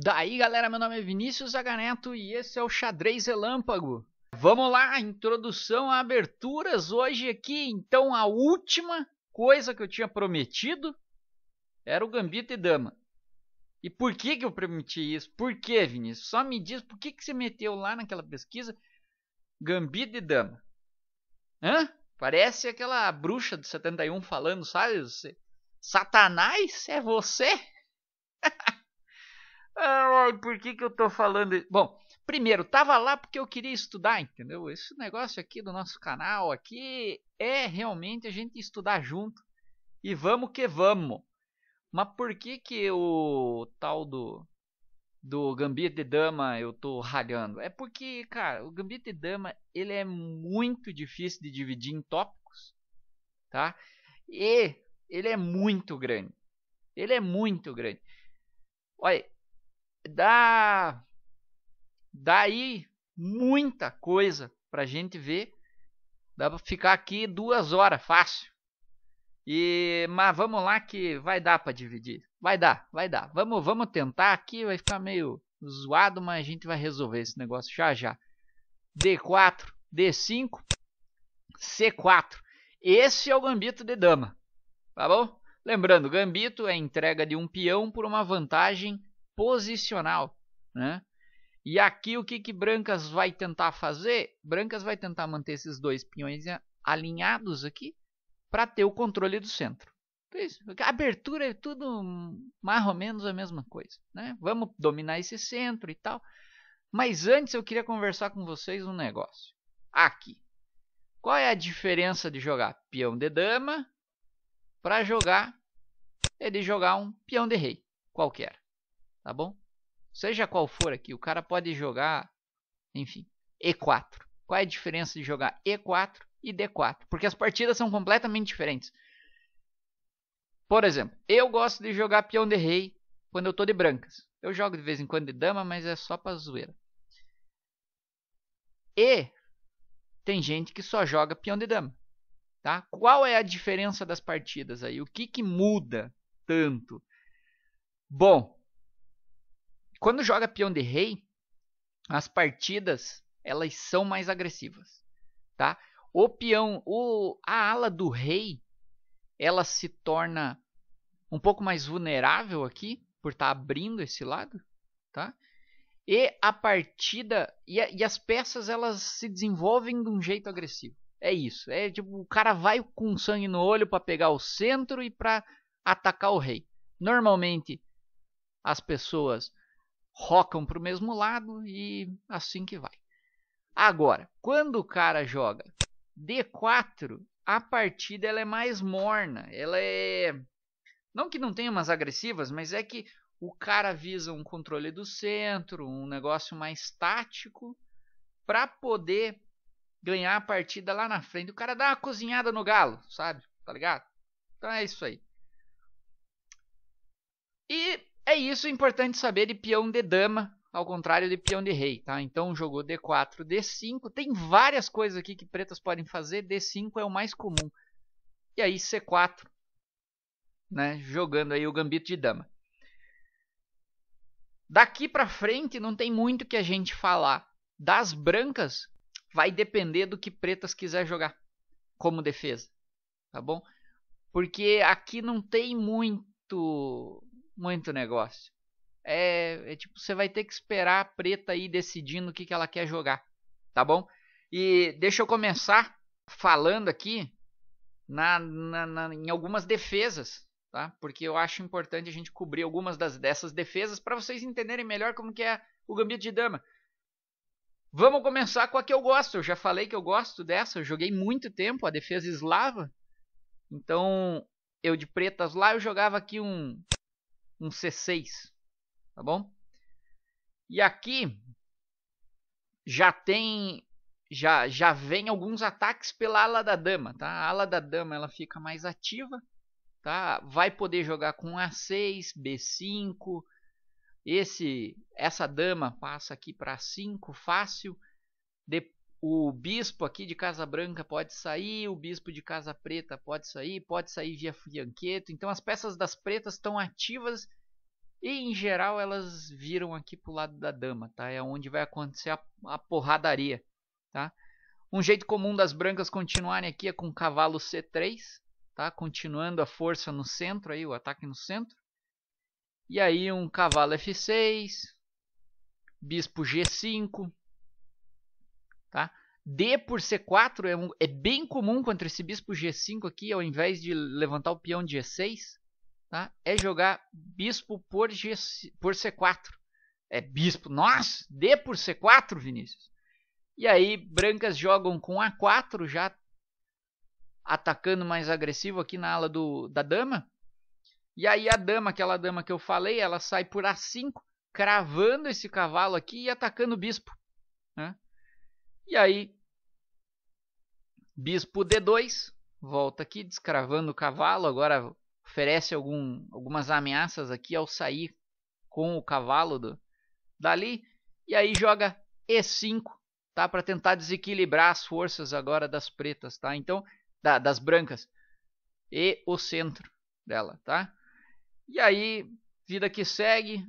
Daí galera, meu nome é Vinícius Zaganeto e esse é o Xadrez Relâmpago. Vamos lá, introdução a aberturas hoje aqui. Então a última coisa que eu tinha prometido era o Gambito e Dama. E por que, que eu prometi isso? Por que, Vinícius? Só me diz por que, que você meteu lá naquela pesquisa Gambito e Dama. Hã? Parece aquela bruxa do 71 falando, sabe? Satanás é você? Ah, ai, por que, que eu tô falando Bom, primeiro, tava lá porque eu queria estudar, entendeu? Esse negócio aqui do nosso canal aqui é realmente a gente estudar junto. E vamos que vamos. Mas por que que o tal do do Gambito de Dama eu tô ralhando? É porque, cara, o Gambito de Dama, ele é muito difícil de dividir em tópicos, tá? E ele é muito grande. Ele é muito grande. Olha, dá daí muita coisa para gente ver. Dá para ficar aqui duas horas fácil. E mas vamos lá que vai dar para dividir. Vai dar, vai dar. Vamos, vamos tentar aqui. Vai ficar meio zoado, mas a gente vai resolver esse negócio já já. D4, D5, C4. Esse é o gambito de dama, tá bom? Lembrando, gambito é entrega de um peão por uma vantagem posicional, né? E aqui o que, que Brancas vai tentar fazer? Brancas vai tentar manter esses dois peões alinhados aqui para ter o controle do centro. É a abertura é tudo mais ou menos a mesma coisa. Né? Vamos dominar esse centro e tal. Mas antes eu queria conversar com vocês um negócio. Aqui. Qual é a diferença de jogar peão de dama para jogar ele jogar um peão de rei qualquer? Tá bom? Seja qual for aqui, o cara pode jogar, enfim, E4. Qual é a diferença de jogar E4 e D4? Porque as partidas são completamente diferentes. Por exemplo, eu gosto de jogar peão de rei quando eu tô de brancas. Eu jogo de vez em quando de dama, mas é só pra zoeira. E tem gente que só joga peão de dama. Tá? Qual é a diferença das partidas aí? O que, que muda tanto? Bom, quando joga peão de rei, as partidas elas são mais agressivas, tá? O peão, o a ala do rei, ela se torna um pouco mais vulnerável aqui por estar tá abrindo esse lado, tá? E a partida e, a, e as peças elas se desenvolvem de um jeito agressivo. É isso, é tipo o cara vai com sangue no olho para pegar o centro e para atacar o rei. Normalmente as pessoas rocam para o mesmo lado e assim que vai. Agora, quando o cara joga D4, a partida ela é mais morna. Ela é. Não que não tenha umas agressivas, mas é que o cara visa um controle do centro, um negócio mais tático, para poder ganhar a partida lá na frente. O cara dá uma cozinhada no galo, sabe? Tá ligado? Então é isso aí. E é isso, é importante saber de peão de dama, ao contrário de peão de rei, tá? Então jogou D4, D5, tem várias coisas aqui que pretas podem fazer, D5 é o mais comum. E aí C4, né, jogando aí o gambito de dama. Daqui para frente não tem muito que a gente falar. Das brancas vai depender do que pretas quiser jogar como defesa, tá bom? Porque aqui não tem muito muito negócio. É, é tipo, você vai ter que esperar a preta aí decidindo o que, que ela quer jogar, tá bom? E deixa eu começar falando aqui na, na, na, em algumas defesas, tá? Porque eu acho importante a gente cobrir algumas das, dessas defesas para vocês entenderem melhor como que é o gambito de dama. Vamos começar com a que eu gosto. Eu já falei que eu gosto dessa. Eu joguei muito tempo a defesa eslava. Então, eu de pretas lá, eu jogava aqui um um C6, tá bom? E aqui já tem já já vem alguns ataques pela ala da dama, tá? A ala da dama ela fica mais ativa, tá? Vai poder jogar com A6, B5, esse essa dama passa aqui para 5 fácil. Depois o bispo aqui de Casa Branca pode sair, o bispo de Casa Preta pode sair, pode sair via fianqueto. Então as peças das pretas estão ativas e em geral elas viram aqui pro lado da dama, tá? É onde vai acontecer a, a porradaria, tá? Um jeito comum das brancas continuarem aqui é com o cavalo C3, tá? Continuando a força no centro aí, o ataque no centro. E aí um cavalo F6, bispo G5, Tá? D por C4 é, um, é, bem comum contra esse bispo G5 aqui, ao invés de levantar o peão de G6, tá? é jogar bispo por, G, por C4. É bispo, nossa, D por C4, Vinícius. E aí, brancas jogam com A4, já atacando mais agressivo aqui na ala do, da dama. E aí a dama, aquela dama que eu falei, ela sai por A5, cravando esse cavalo aqui e atacando o bispo. E aí, bispo D2, volta aqui, descravando o cavalo. Agora oferece algum, algumas ameaças aqui ao sair com o cavalo do, dali. E aí joga E5, tá? Para tentar desequilibrar as forças agora das pretas, tá? Então, da, das brancas. E o centro dela, tá? E aí, vida que segue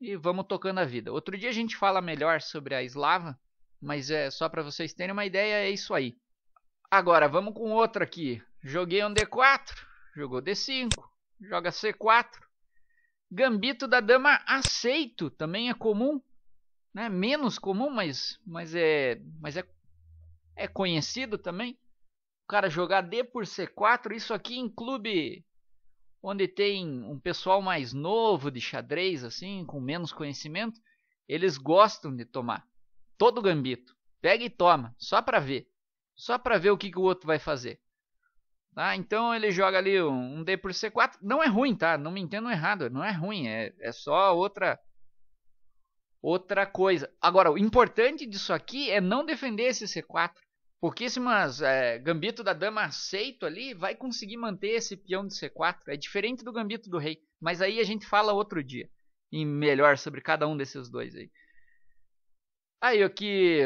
e vamos tocando a vida. Outro dia a gente fala melhor sobre a eslava, mas é só para vocês terem uma ideia, é isso aí. Agora, vamos com outra aqui. Joguei um D4, jogou D5, joga C4. Gambito da dama aceito, também é comum. Né? Menos comum, mas, mas, é, mas é, é conhecido também. O cara jogar D por C4, isso aqui em clube onde tem um pessoal mais novo de xadrez, assim, com menos conhecimento, eles gostam de tomar. Todo o gambito. Pega e toma, só para ver. Só para ver o que, que o outro vai fazer. Tá? Então ele joga ali um, um D por C4. Não é ruim, tá? Não me entendam errado. Não é ruim. É, é só outra outra coisa. Agora, o importante disso aqui é não defender esse C4. Pouquíssimas é, gambito da dama aceito ali vai conseguir manter esse peão de C4. É diferente do gambito do rei. Mas aí a gente fala outro dia. E melhor sobre cada um desses dois aí. Aí aqui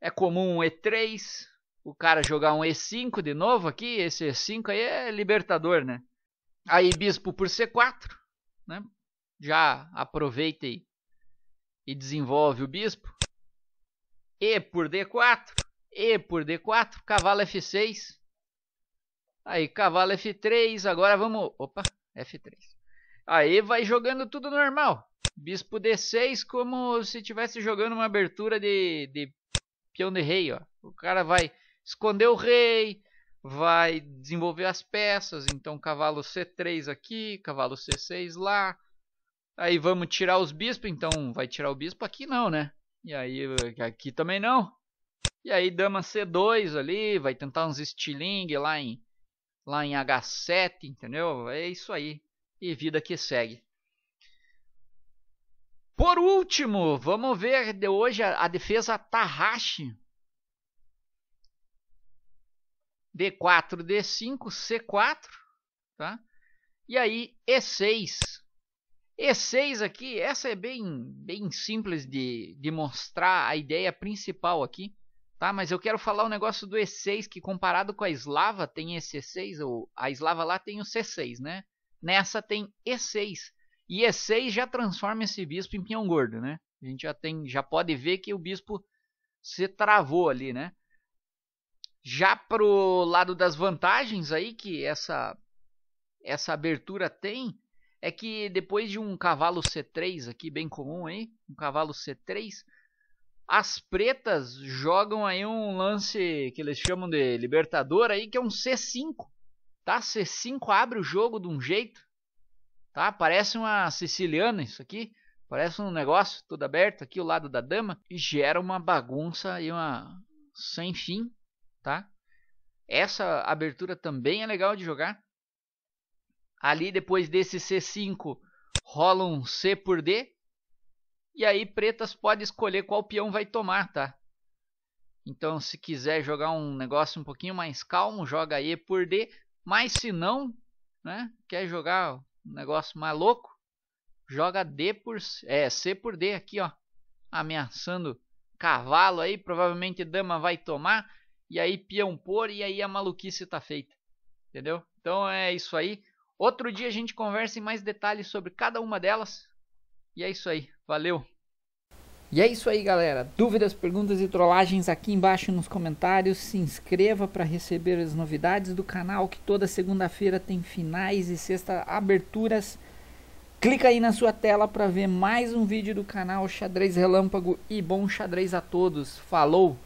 é comum um E3, o cara jogar um E5 de novo aqui, esse E5 aí é libertador, né? Aí bispo por C4, né? Já aproveita e, e desenvolve o bispo. E por D4, E por D4, cavalo F6. Aí cavalo F3, agora vamos, opa, F3. Aí vai jogando tudo normal. Bispo D6 como se estivesse jogando uma abertura de, de peão de rei, ó. O cara vai esconder o rei, vai desenvolver as peças, então cavalo C3 aqui, cavalo C6 lá. Aí vamos tirar os bispos, então vai tirar o bispo aqui não, né? E aí aqui também não. E aí dama C2 ali, vai tentar uns stiling lá em lá em H7, entendeu? É isso aí. E vida que segue. Por último, vamos ver de hoje a, a defesa Tahashi. D4, D5, C4, tá? E aí E6. E6 aqui, essa é bem, bem simples de, de mostrar a ideia principal aqui, tá? Mas eu quero falar o um negócio do E6, que comparado com a eslava tem esse E6, ou a eslava lá tem o C6, né? Nessa tem E6. E E6 já transforma esse bispo em pinhão gordo, né? A gente já tem, já pode ver que o bispo se travou ali, né? Já pro lado das vantagens aí que essa essa abertura tem, é que depois de um cavalo C3 aqui bem comum hein um cavalo C3, as pretas jogam aí um lance que eles chamam de libertador aí, que é um C5, tá? C5 abre o jogo de um jeito tá? Parece uma siciliana isso aqui, parece um negócio todo aberto aqui o lado da dama e gera uma bagunça e uma sem fim, tá? Essa abertura também é legal de jogar. Ali depois desse C5 rola um C por D e aí pretas pode escolher qual peão vai tomar, tá? Então se quiser jogar um negócio um pouquinho mais calmo, joga E por D, mas se não, né, quer jogar um negócio maluco, joga D por é, C por D aqui, ó, ameaçando cavalo aí, provavelmente dama vai tomar, e aí peão por, e aí a maluquice tá feita, entendeu? Então é isso aí. Outro dia a gente conversa em mais detalhes sobre cada uma delas, e é isso aí, valeu! E é isso aí, galera. Dúvidas, perguntas e trollagens aqui embaixo nos comentários. Se inscreva para receber as novidades do canal, que toda segunda-feira tem finais e sexta aberturas. Clica aí na sua tela para ver mais um vídeo do canal Xadrez Relâmpago e bom xadrez a todos. Falou!